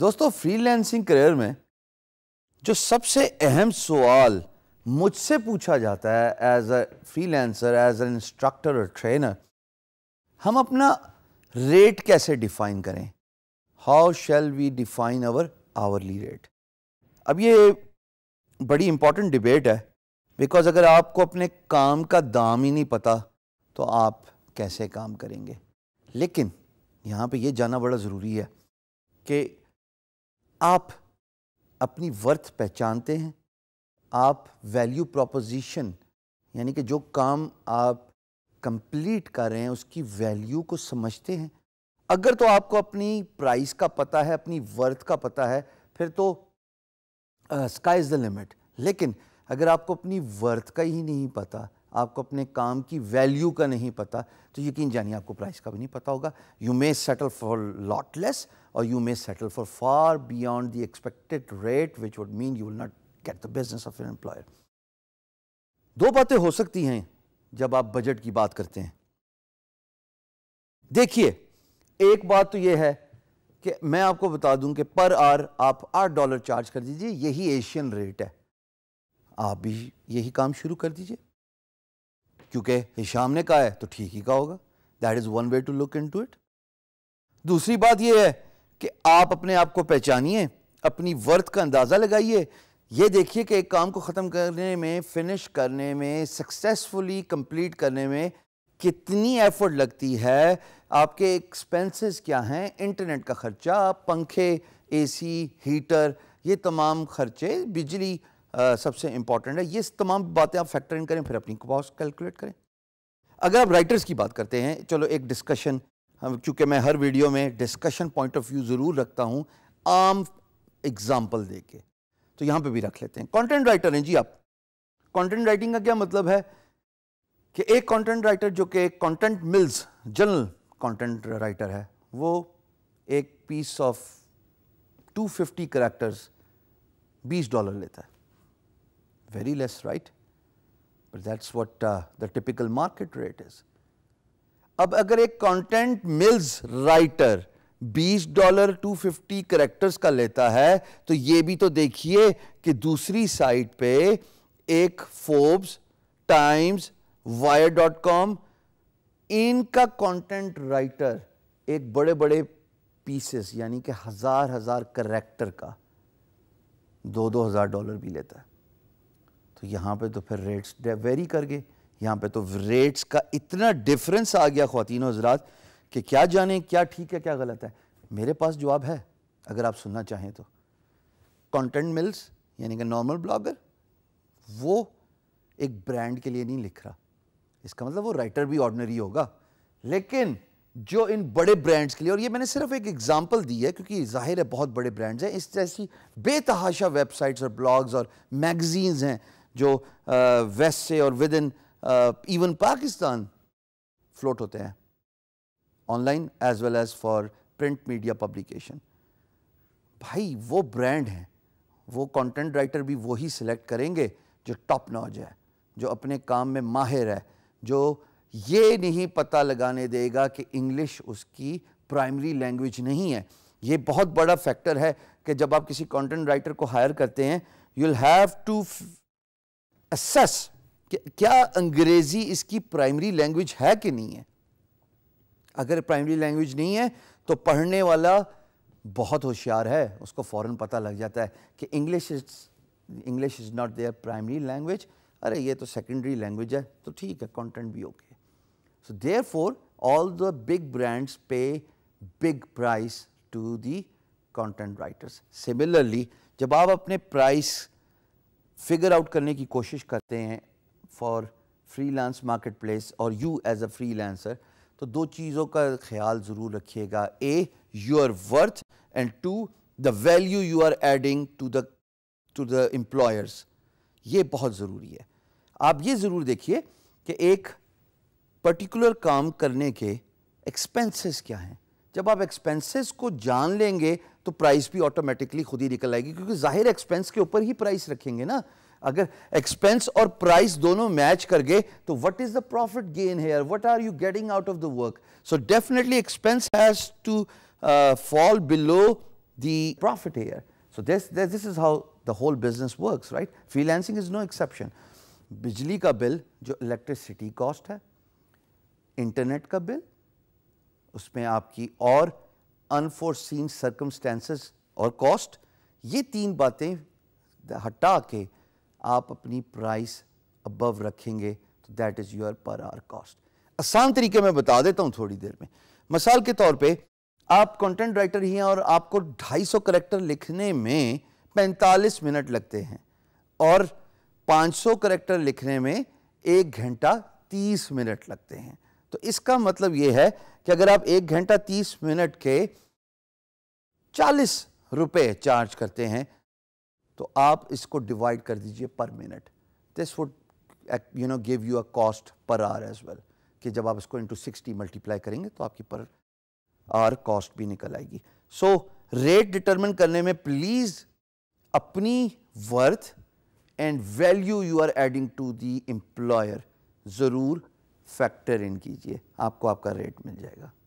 दोस्तों freelancing career में जो सबसे अहम सवाल मुझसे पूछा जाता है as a freelancer as an instructor और ट्रेनर हम अपना रेट कैसे डिफाइन करें how shall we define our hourly rate अब ये बड़ी इंपॉर्टेंट डिबेट है बिकॉज अगर आपको अपने काम का दाम ही नहीं पता तो आप कैसे काम करेंगे लेकिन यहाँ पे ये जानना बड़ा ज़रूरी है कि आप अपनी वर्थ पहचानते हैं आप वैल्यू प्रोपोजिशन यानी कि जो काम आप कंप्लीट कर रहे हैं उसकी वैल्यू को समझते हैं अगर तो आपको अपनी प्राइस का पता है अपनी वर्थ का पता है फिर तो स्काई इज़ द लिमिट लेकिन अगर आपको अपनी वर्थ का ही नहीं पता आपको अपने काम की वैल्यू का नहीं पता तो यकीन जानिए आपको प्राइस का भी नहीं पता होगा you may settle for lot less or you may settle for far beyond the expected rate which would mean you will not get the business of your employer. दो बातें हो सकती हैं जब आप बजट की बात करते हैं देखिए एक बात तो यह है कि मैं आपको बता दूं कि पर आर आप आठ डॉलर चार्ज कर दीजिए यही एशियन रेट है आप भी यही काम शुरू कर दीजिए क्योंकि हिशाम ने कहा है तो ठीक ही कहा होगा that is one way to look into it दूसरी बात यह है कि आप अपने आप को पहचानिए अपनी वर्थ का अंदाज़ा लगाइए ये देखिए कि एक काम को ख़त्म करने में फिनिश करने में सक्सेसफुली कंप्लीट करने में कितनी एफर्ट लगती है आपके एक्सपेंसेस क्या हैं इंटरनेट का ख़र्चा पंखे एसी हीटर ये तमाम खर्चे बिजली आ, सबसे इम्पॉर्टेंट है ये तमाम बातें आप फैक्टर इन करें फिर अपनी कॉस्ट कैलकुलेट करें अगर आप राइटर्स की बात करते हैं चलो एक डिस्कशन हम मैं हर वीडियो में डिस्कशन पॉइंट ऑफ व्यू ज़रूर रखता हूं आम एग्ज़ाम्पल दे के तो यहां पे भी रख लेते हैं कंटेंट राइटर हैं जी आप कंटेंट राइटिंग का क्या मतलब है कि एक कंटेंट राइटर जो कि content mills general content writer है वो एक पीस ऑफ 250 करेक्टर्स बीस डॉलर लेता है very less right but that's what the typical market rate is अब अगर एक content mills writer 20 dollar 250 characters का लेता है तो ये भी तो देखिए कि दूसरी साइट पे एक Forbes Times Wire dot com इनका कंटेंट राइटर एक बड़े बड़े पीसेस यानी कि हज़ार हज़ार करेक्टर का दो दो हज़ार डॉलर भी लेता है तो यहां पे तो फिर रेट्स वेरी कर गए यहाँ पे तो रेट्स का इतना डिफरेंस आ गया खातिन हजरात कि क्या जाने क्या ठीक है क्या गलत है मेरे पास जवाब है अगर आप सुनना चाहें तो कंटेंट मिल्स यानी कि नॉर्मल ब्लॉगर वो एक ब्रांड के लिए नहीं लिख रहा इसका मतलब वो राइटर भी ऑर्डनरी होगा लेकिन जो इन बड़े ब्रांड्स के लिए और ये मैंने सिर्फ एक एग्जांपल दी है क्योंकि जाहिर है बहुत बड़े ब्रांड्स हैं इस जैसी बेतहाशा वेबसाइट्स और ब्लॉग्स और मैगजीन्स हैं जो वेस्ट से और within even Pakistan float होते हैं online as well as for print media publication भाई वो ब्रांड हैं वो कंटेंट राइटर भी वही सिलेक्ट करेंगे जो टॉप नॉज है जो अपने काम में माहिर है जो ये नहीं पता लगाने देगा कि इंग्लिश उसकी प्राइमरी लैंग्वेज नहीं है ये बहुत बड़ा फैक्टर है कि जब आप किसी कंटेंट राइटर को हायर करते हैं you will have to assess क्या अंग्रेज़ी इसकी प्राइमरी लैंग्वेज है कि नहीं है अगर प्राइमरी लैंग्वेज नहीं है तो पढ़ने वाला बहुत होशियार है उसको फ़ौरन पता लग जाता है कि English is English is not their primary language अरे ये तो सेकेंडरी लैंग्वेज है तो ठीक है कंटेंट भी okay so therefore all the big brands pay big price to the content writers similarly जब आप अपने प्राइस फिगर आउट करने की कोशिश करते हैं फॉर फ्रीलांस मार्केटप्लेस और यू एज अ फ्रीलांसर तो दो चीज़ों का ख्याल ज़रूर रखिएगा A your worth and two the value you are adding to the to the employers ये बहुत ज़रूरी है आप ये ज़रूर देखिए कि एक पर्टिकुलर काम करने के एक्सपेंसेस क्या हैं जब आप एक्सपेंसेस को जान लेंगे तो प्राइस भी ऑटोमेटिकली खुद ही निकल आएगी क्योंकि जाहिर एक्सपेंस के ऊपर ही प्राइस रखेंगे ना अगर एक्सपेंस और प्राइस दोनों मैच कर गए तो what is the profit gain here what are you getting out of the work so definitely expense has to fall below the profit here so this this is how the whole business works right right? Is no exception बिजली का bill जो electricity cost है internet का bill उसमें आपकी और unforeseen circumstances और cost ये तीन बातें हटा के आप अपनी प्राइस अबव रखेंगे तो that is your per hour cost आसान तरीके में बता देता हूँ थोड़ी देर में मिसाल के तौर पे आप कंटेंट राइटर ही हैं और आपको 250 करेक्टर लिखने में 45 मिनट लगते हैं और 500 करेक्टर लिखने में एक घंटा 30 मिनट लगते हैं तो इसका मतलब ये है कि अगर आप एक घंटा 30 मिनट के 40 रुपए चार्ज करते हैं तो आप इसको डिवाइड कर दीजिए per minute this would you know give you a cost per hour as well कि जब आप इसको इंटू सिक्सटी मल्टीप्लाई करेंगे तो आपकी पर आर कॉस्ट भी निकल आएगी सो रेट डिटरमिन करने में प्लीज़ अपनी worth and value you are adding to the employer ज़रूर फैक्टर इन कीजिए आपको आपका रेट मिल जाएगा